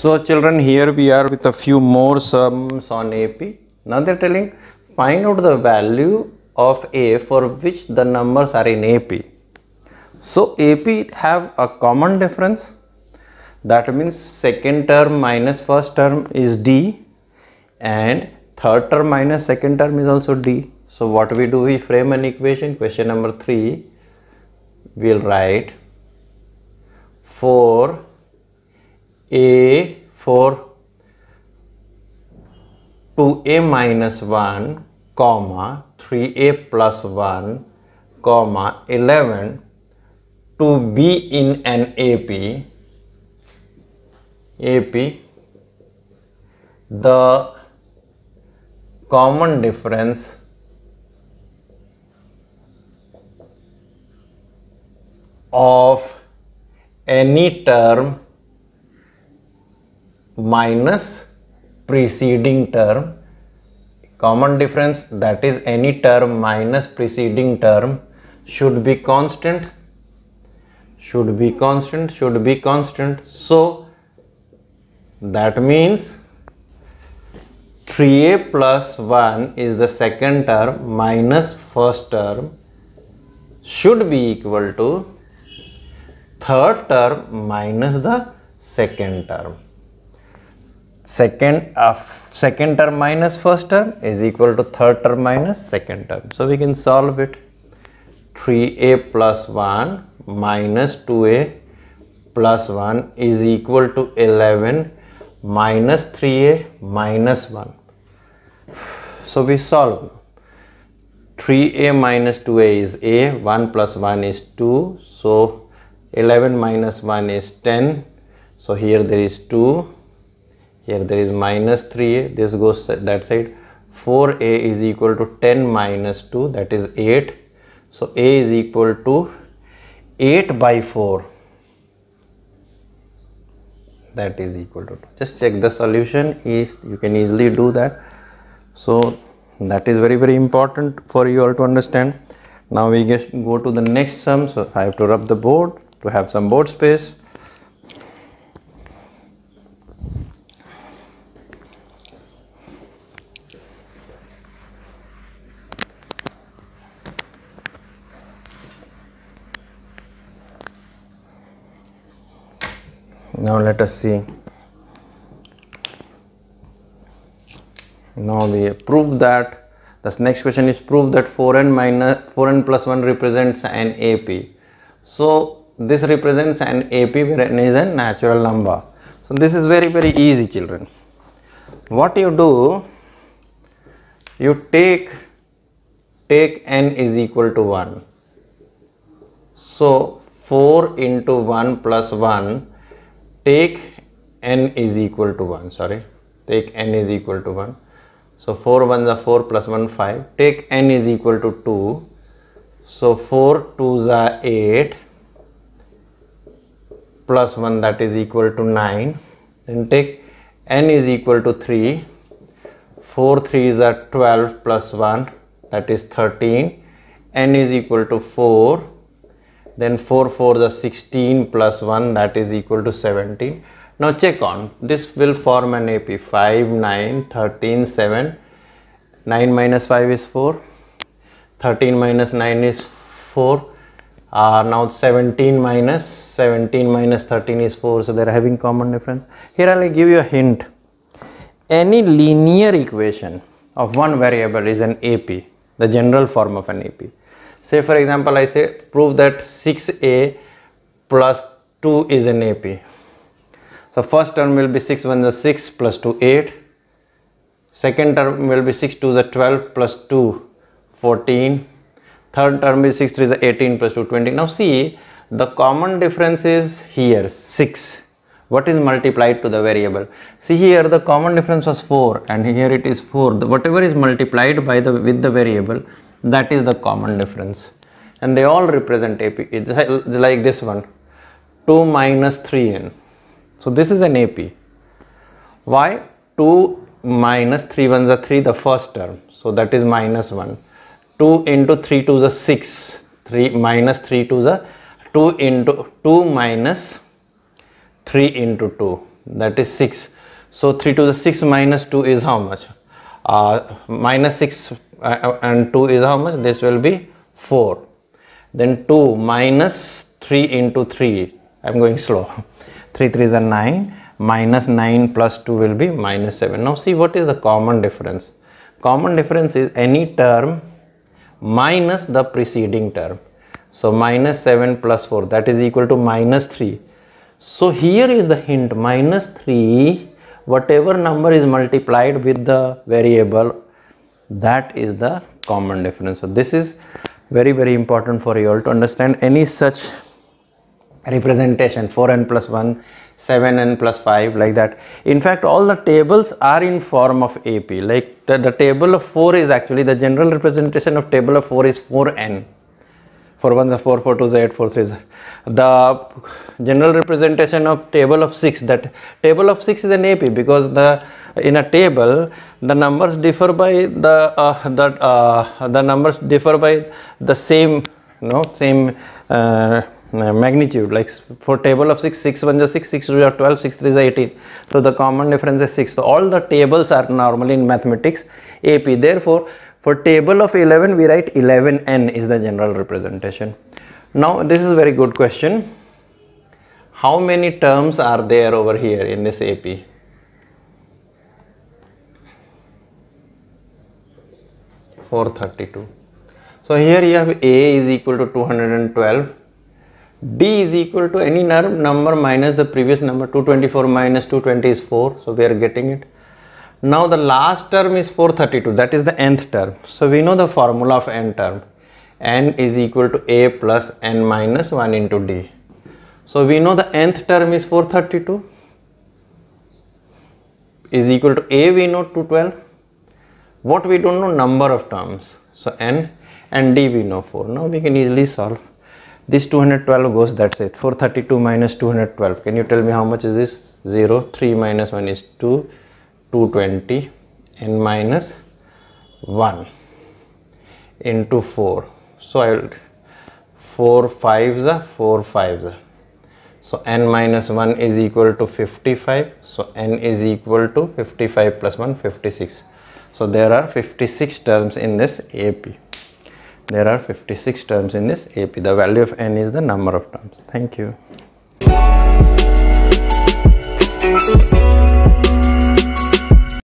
So children here we are with a few more sums on AP. Now they are telling find out the value of A for which the numbers are in AP. So AP have a common difference that means second term minus first term is D and third term minus second term is also D. So what we do we frame an equation question number 3 we will write 4 a for to a minus 1 comma 3a plus 1 comma 11 to be in an AP AP the common difference of any term minus preceding term common difference that is any term minus preceding term should be constant should be constant should be constant so that means 3a plus 1 is the second term minus first term should be equal to third term minus the second term second uh, second term minus first term is equal to third term minus second term. So we can solve it. 3a plus 1 minus 2a plus 1 is equal to 11 minus 3a minus 1. So we solve 3a minus 2a is a 1 plus 1 is 2 so 11 minus 1 is 10 so here there is 2 here there is minus 3a this goes that side 4a is equal to 10 minus 2 that is 8 so a is equal to 8 by 4 that is equal to 2. just check the solution is you can easily do that so that is very very important for you all to understand now we just go to the next sum so i have to rub the board to have some board space now let us see now we prove that the next question is prove that 4n minus 4n plus 1 represents an AP so this represents an AP where n is a natural number so this is very very easy children what you do you take take n is equal to 1 so 4 into 1 plus 1 take n is equal to 1 sorry take n is equal to 1 so 4 1s are 4 plus 1 5 take n is equal to 2 so 4 2s are 8 plus 1 that is equal to 9 then take n is equal to 3 4 is are 12 plus 1 that is 13 n is equal to 4 then 4 4 the 16 plus 1 that is equal to 17 now check on this will form an AP 5 9 13 7 9 minus 5 is 4 13 minus 9 is 4 uh, now 17 minus 17 minus 13 is 4 so they are having common difference here I will give you a hint any linear equation of one variable is an AP the general form of an AP say for example I say prove that 6a plus 2 is an AP so first term will be 6 1 the 6 plus 2 8 second term will be 6 2 the 12 plus 2 14 third term is 6 3 the 18 plus 2 20 now see the common difference is here 6 what is multiplied to the variable see here the common difference was 4 and here it is 4 the, whatever is multiplied by the with the variable that is the common difference. And they all represent AP, like this one, 2 minus 3n. So this is an AP. Why? 2 minus 3 ones are 3, the first term. So that is minus 1. 2 into 3 to the 6, 3 minus 3 to the 2 into 2 minus 3 into 2, that is 6. So 3 to the 6 minus 2 is how much? Uh, minus 6 uh, uh, and 2 is how much? This will be 4. Then 2 minus 3 into 3. I am going slow. 3 3 is a 9 minus 9 plus 2 will be minus 7. Now see what is the common difference. Common difference is any term minus the preceding term. So minus 7 plus 4 that is equal to minus 3. So here is the hint minus 3 whatever number is multiplied with the variable that is the common difference so this is very very important for you all to understand any such representation 4n plus 1 7n plus 5 like that in fact all the tables are in form of ap like the, the table of 4 is actually the general representation of table of 4 is 4n 4 1s 4, 4 2s are 8, 4 The general representation of table of 6 that table of 6 is an AP because the in a table the numbers differ by the uh, that uh, the numbers differ by the same no same uh, magnitude like for table of 6 6 1 is 6 6 2 is 12 6 3 is 18 so the common difference is 6 so all the tables are normally in mathematics AP therefore for table of 11, we write 11n is the general representation. Now, this is a very good question. How many terms are there over here in this AP? Four thirty-two. So here you have A is equal to 212, D is equal to any number minus the previous number 224 minus 220 is 4, so we are getting it. Now the last term is 432, that is the nth term. So we know the formula of n term. n is equal to a plus n minus 1 into d. So we know the nth term is 432 is equal to a we know 212. What we don't know number of terms. So n and d we know 4. Now we can easily solve. This 212 goes that's it. 432 minus 212. Can you tell me how much is this? 0. 3 minus 1 is 2. 220 n minus 1 into 4 so I will 4 5s are 4 5s so n minus 1 is equal to 55 so n is equal to 55 plus 1 56 so there are 56 terms in this AP there are 56 terms in this AP the value of n is the number of terms thank you